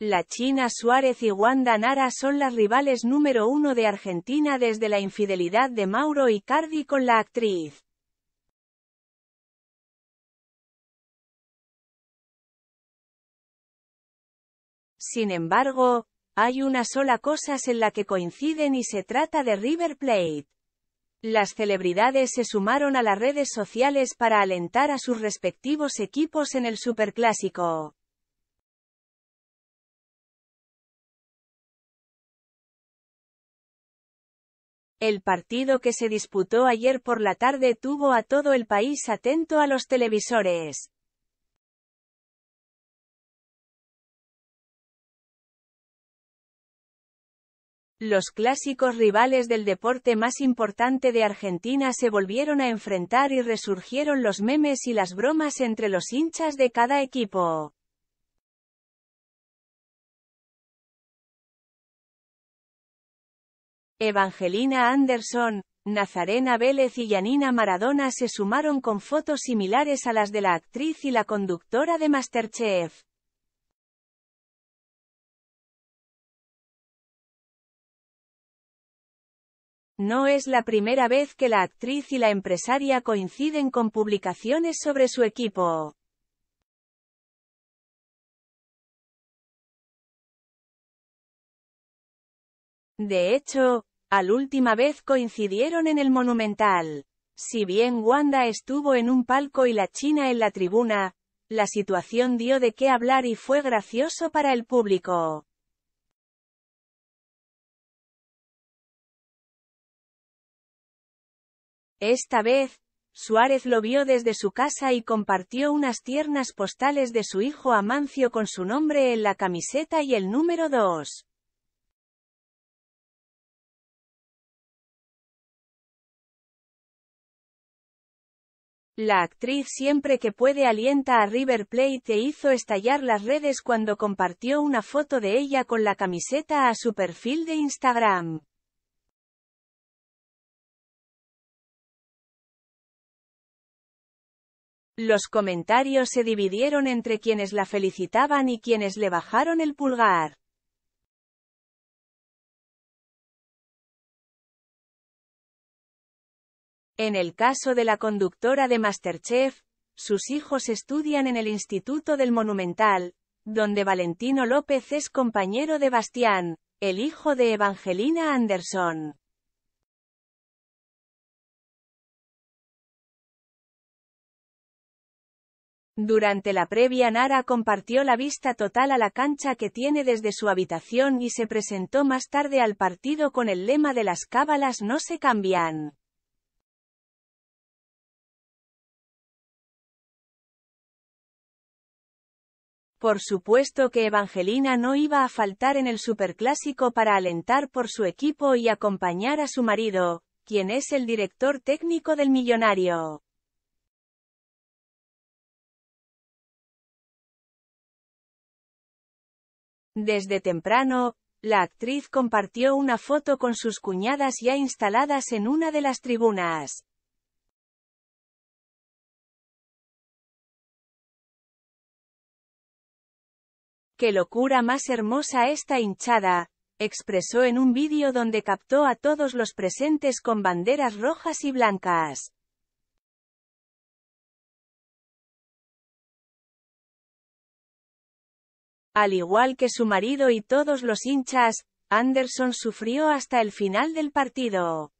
La China Suárez y Wanda Nara son las rivales número uno de Argentina desde la infidelidad de Mauro Icardi con la actriz. Sin embargo, hay una sola cosa en la que coinciden y se trata de River Plate. Las celebridades se sumaron a las redes sociales para alentar a sus respectivos equipos en el Superclásico. El partido que se disputó ayer por la tarde tuvo a todo el país atento a los televisores. Los clásicos rivales del deporte más importante de Argentina se volvieron a enfrentar y resurgieron los memes y las bromas entre los hinchas de cada equipo. Evangelina Anderson, Nazarena Vélez y Yanina Maradona se sumaron con fotos similares a las de la actriz y la conductora de Masterchef. No es la primera vez que la actriz y la empresaria coinciden con publicaciones sobre su equipo. De hecho, al última vez coincidieron en el Monumental. Si bien Wanda estuvo en un palco y la China en la tribuna, la situación dio de qué hablar y fue gracioso para el público. Esta vez, Suárez lo vio desde su casa y compartió unas tiernas postales de su hijo Amancio con su nombre en la camiseta y el número 2. La actriz siempre que puede alienta a River Plate e hizo estallar las redes cuando compartió una foto de ella con la camiseta a su perfil de Instagram. Los comentarios se dividieron entre quienes la felicitaban y quienes le bajaron el pulgar. En el caso de la conductora de Masterchef, sus hijos estudian en el Instituto del Monumental, donde Valentino López es compañero de Bastián, el hijo de Evangelina Anderson. Durante la previa Nara compartió la vista total a la cancha que tiene desde su habitación y se presentó más tarde al partido con el lema de las cábalas no se cambian. Por supuesto que Evangelina no iba a faltar en el Superclásico para alentar por su equipo y acompañar a su marido, quien es el director técnico del millonario. Desde temprano, la actriz compartió una foto con sus cuñadas ya instaladas en una de las tribunas. ¡Qué locura más hermosa esta hinchada! expresó en un vídeo donde captó a todos los presentes con banderas rojas y blancas. Al igual que su marido y todos los hinchas, Anderson sufrió hasta el final del partido.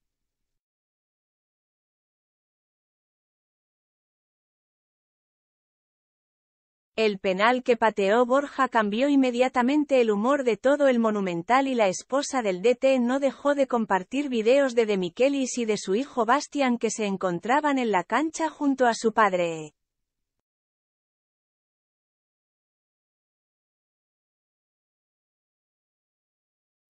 El penal que pateó Borja cambió inmediatamente el humor de todo el Monumental y la esposa del DT no dejó de compartir videos de Demiquelis y de su hijo Bastian que se encontraban en la cancha junto a su padre.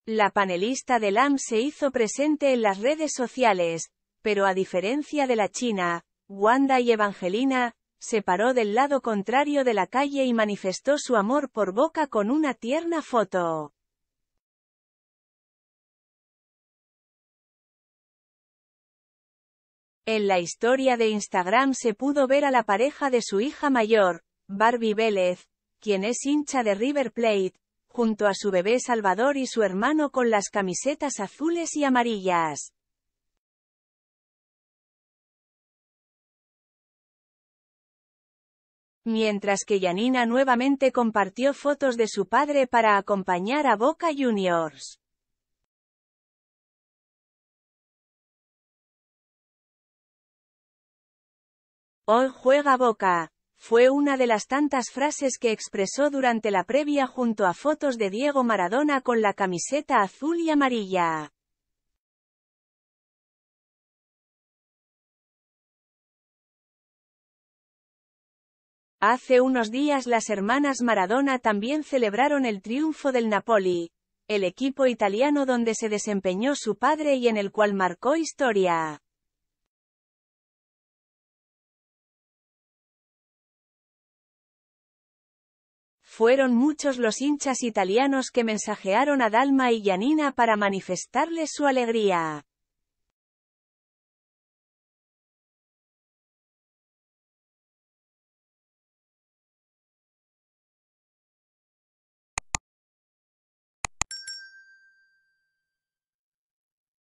La panelista de LAM se hizo presente en las redes sociales, pero a diferencia de la China, Wanda y Evangelina, se paró del lado contrario de la calle y manifestó su amor por Boca con una tierna foto. En la historia de Instagram se pudo ver a la pareja de su hija mayor, Barbie Vélez, quien es hincha de River Plate, junto a su bebé Salvador y su hermano con las camisetas azules y amarillas. mientras que Yanina nuevamente compartió fotos de su padre para acompañar a Boca Juniors. Hoy juega Boca, fue una de las tantas frases que expresó durante la previa junto a fotos de Diego Maradona con la camiseta azul y amarilla. Hace unos días las hermanas Maradona también celebraron el triunfo del Napoli, el equipo italiano donde se desempeñó su padre y en el cual marcó historia. Fueron muchos los hinchas italianos que mensajearon a Dalma y Janina para manifestarles su alegría.